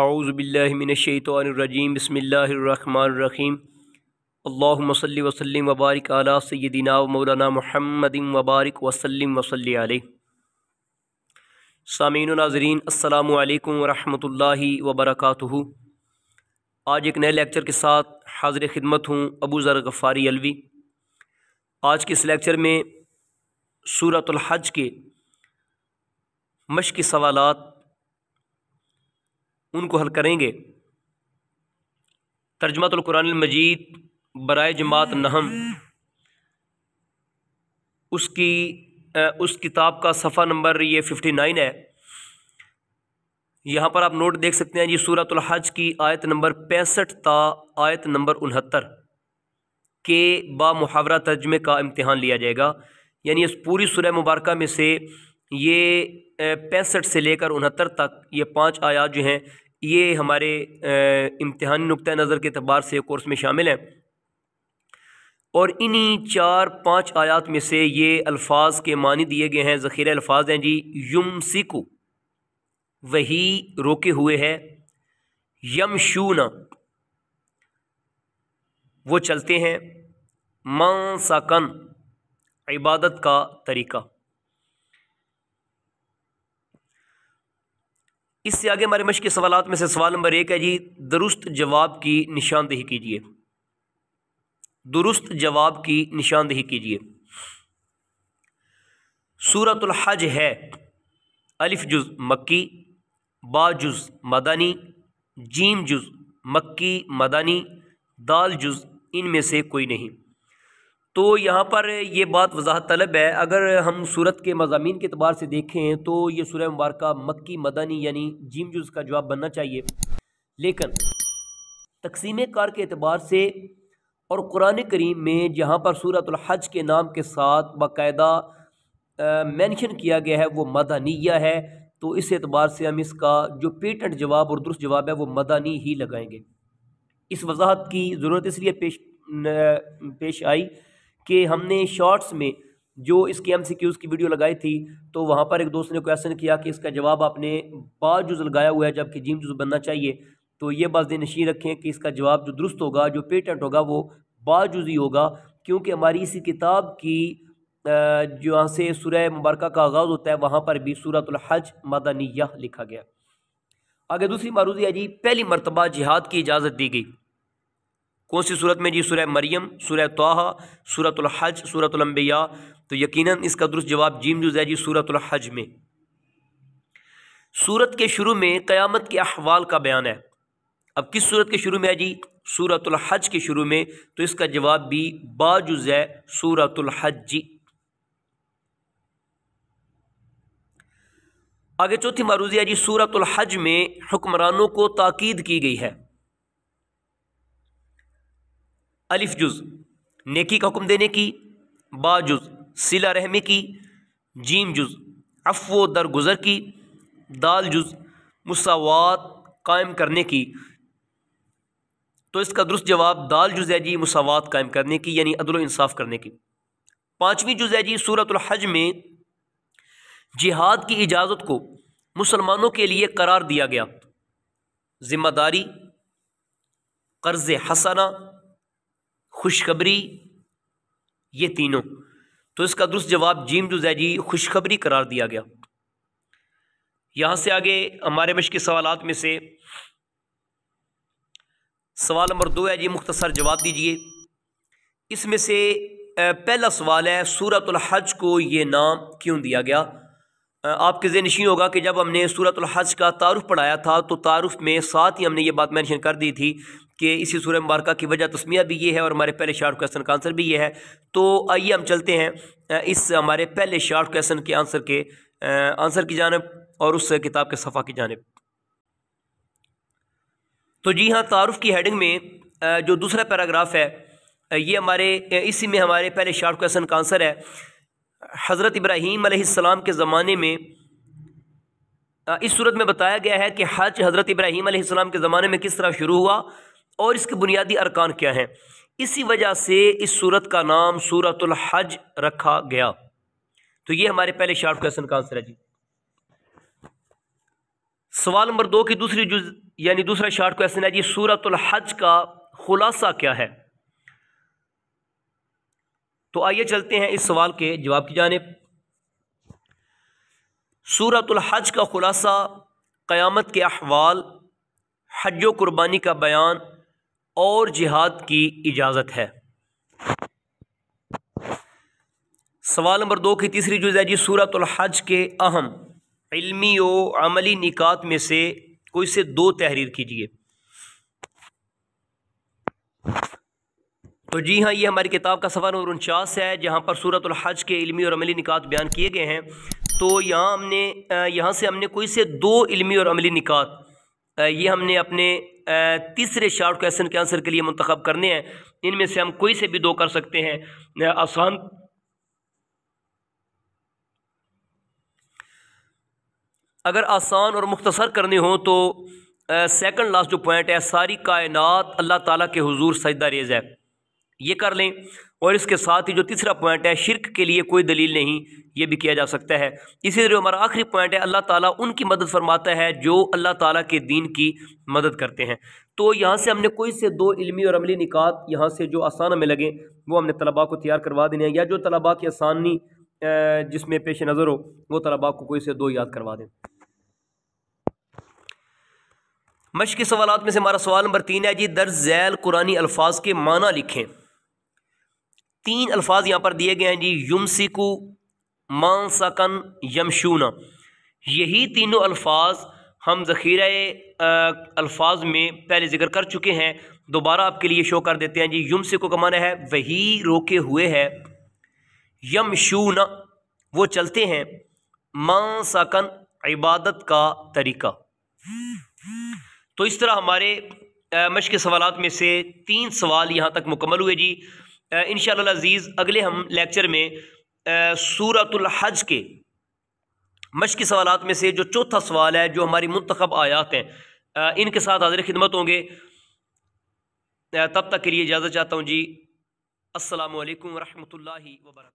आउज़बिल्लिमिनशैतरजीम बसमीम अल्लाम वसलम वबारक आला सैदिना मौलाना महमद वबारक वसलम वसल सामीन नाजरीन अल्लाम वरहमल वबरक आज एक नए लेक्चर के साथ हाजिर खिदमत हूँ अबू ज़र गफ़ारी अलवी आज के इस लेक्चर में सूरतल हज के मश्क़ सवालात उनको हल करेंगे तर्जमातुल्कुरान मजीद बरए जमात नहम उसकी उस किताब का सफ़ा नंबर ये फिफ्टी नाइन है यहाँ पर आप नोट देख सकते हैं जी सूरतुल हज की आयत नंबर पैंसठ ता आयत नंबर उनहत्तर के बा मुहावरा तर्जमे का इम्तहान लिया जाएगा यानी इस पूरी सुरह मुबारक में से ये पैंसठ से लेकर उनहत्तर तक ये पांच आयात जो हैं ये हमारे इम्तहानी नुक़ नज़र के अतबार से कोर्स में शामिल हैं और इन्हीं चार पाँच आयात में से ये अल्फाज के मानी दिए गए हैं ज़ख़ीर अल्फाज हैं जी यम सिकु वही रोके हुए है यम शूना वो चलते हैं मांसाकन इबादत का तरीक़ा इससे आगे हमारे मश के सवाल में से सवाल नंबर एक है जी दुरुस्त जवाब की निशानदेही कीजिए दुरुस्त जवाब की निशानदेही कीजिए सूरतुल हज है अलिफ जुज़ मक्की बा जुज़ मदानी जीम जुज़ मक्की मदानी दाल जुज़ इनमें से कोई नहीं तो यहाँ पर ये बात वजाहत तलब है अगर हम सूरत के मजामी के अतबार से देखें तो ये सूर्य मुबारक मक्की मदनी यानी जीम जुज़ का जवाब बनना चाहिए लेकिन तकसीम कार के अतबार से और कुरान करीम में जहाँ पर सूरत हज के नाम के साथ बाकायदा मैंशन किया गया है वो मदानिया है तो इस एतबार से हम इसका जो पेटेंट जवाब और दुरुस्त जवाब है वो मदानी ही लगाएंगे इस वजाहत की ज़रूरत इसलिए पेश न, पेश आई कि हमने शॉर्ट्स में जो इसके एम की वीडियो लगाई थी तो वहाँ पर एक दोस्त ने क्वेश्चन किया कि इसका जवाब आपने बाजुज लगाया हुआ है जबकि जीम जुज बनना चाहिए तो ये बात नशी रखें कि इसका जवाब जो दुरुस्त होगा जो पेटेंट होगा वो ही होगा क्योंकि हमारी इसी किताब की जो यहाँ से सुरह मुबारक का आगाज़ होता है वहाँ पर भी सूरत हज मदानिया लिखा गया आगे दूसरी मारूजी है जी पहली मरतबा जिहाद की इजाज़त दी गई कौन सी सूरत में जी सुरह मरियम सुरह तोहा सूरतलहज सूरतलम्बिया तो यकीनन इसका दुरुस्त जवाब जीम जुज़ है जी सूरतलहज में सूरत के शुरू में क़यामत के अहवाल का बयान है अब किस सूरत के शुरू में है जी सूरतलहज के शुरू में तो इसका जवाब भी बाजुज़ है सूरतलहज जी आगे चौथी मारूजी है जी सूरतलहज में हुक्मरानों को ताकीद की गई है अलिफ जुज़ नेकी का हुक्म देने की बा जुज़ सिला रहमी की जीम जुज़ अफव दरगुजर की दाल जुज़ मसावत कायम करने की तो इसका दुरुस्त जवाब दाल जुज़ है जी मसावत कायम करने की यानी अदल इंसाफ करने की पाँचवीं जुज़ है जी सूरतलहज में जिहाद की इजाज़त को मुसलमानों के लिए करार दिया गया ज़िम्मेदारी कर्ज़ हसना खुशखबरी ये तीनों तो इसका दुरुस्त जवाब जीम जो जैजी खुशखबरी करार दिया गया यहाँ से आगे हमारे मश के सवाल में से सवाल नंबर दो है जी मुख्तसर जवाब दीजिए इसमें से पहला सवाल है सूरत हज को ये नाम क्यों दिया गया आपके जेन नशी होगा कि जब हमने सूरत हज का तारुफ पढ़ाया था तो तारुफ में साथ ही हमने ये बात मैंशन कर दी थी कि इसी सूर्य मुबारक की वजह तस्मिया भी ये है और हमारे पहले शार्ट क्वेश्चन का आंसर भी ये है तो आइए हम चलते हैं इस हमारे पहले शार्ट क्वेश्चन के आंसर के आंसर की जानब और उस किताब के सफ़ा की जानब तो जी हाँ तारफ़ की हेडिंग में जो दूसरा पैराग्राफ है ये हमारे इसी में हमारे पहले शार्ट क्वेश्चन का आंसर है हज़रत इब्राहीम के ज़माने में इस सूरत में बताया गया है कि हज हज़रत इब्राहीम के ज़माने में किस तरह शुरू हुआ और इसके बुनियादी अरकान क्या हैं इसी वजह से इस सूरत का नाम सूरतुल हज रखा गया तो ये हमारे पहले शार्ट क्वेश्चन का आंसर है जी सवाल नंबर दो की दूसरी जुज यानी दूसरा शार्ट क्वेश्चन है जी सूरतुल हज का खुलासा क्या है तो आइए चलते हैं इस सवाल के जवाब की जानेब सूरतुल हज का खुलासा क़यामत के अहवाल हज कुर्बानी का बयान और जिहाद की इजाज़त है सवाल नंबर दो की तीसरी जुज है जी सूरत हज के अहम इलमी व अमली निकात में से कोई से दो तहरीर कीजिए तो जी हाँ ये हमारी किताब का सफ़र नंबर उनचास है जहाँ पर सूरत हज के इलमी और अमली निकात बयान किए गए हैं तो यहाँ हमने यहाँ से हमने कोई से दो इलमी और अमली निकात ये हमने अपने तीसरे शार्ट क्वेश्चन के आंसर के लिए मंतखब करने हैं इनमें से हम कोई से भी दो कर सकते हैं आसान अगर आसान और मुख्तसर करने हो तो सेकंड लास्ट जो पॉइंट है सारी कायनात अल्लाह ताला के हुजूर सजदा रेज है ये कर लें और इसके साथ ही जो तीसरा पॉइंट है शिरक के लिए कोई दलील नहीं ये भी किया जा सकता है इसी तरह हमारा आखिरी पॉइंट है अल्लाह ताला उनकी मदद फरमाता है जो अल्लाह ताला के दीन की मदद करते हैं तो यहाँ से हमने कोई से दो इलमी और अमली निकात यहाँ से जो आसान हमें लगे वो हमने तलबा को तैयार करवा देने या जो तलबा की आसानी जिसमें पेश नज़र हो वो तलबा को कोई से दो याद करवा दें मश्क़ सवालत में से हमारा सवाल नंबर तीन है जी दर्ज जैल कुरानी अल्फाज के माना लिखें तीन अल्फाज यहाँ पर दिए गए हैं जी यमसिकू मानसकन यमशूना यही तीनों अल्फाज हम ज़ख़ीरा अल्फाज में पहले जिक्र कर चुके हैं दोबारा आपके लिए शो कर देते हैं जी यमसिकु का माना है वही रोके हुए है यमशूना वो चलते हैं मानसकन इबादत का तरीका तो इस तरह हमारे मश्क सवालात में से तीन सवाल यहाँ तक मुकम्मल हुए जी इन शजीज़ अगले हम लेक्चर में हज के मश्क़ी सवाल में से जो चौथा सवाल है जो हमारी मंतखब आयात हैं इनके साथ हाजिर खिदमत होंगे तब तक के लिए इजाज़त चाहता हूँ जी असल वरहमल वर्क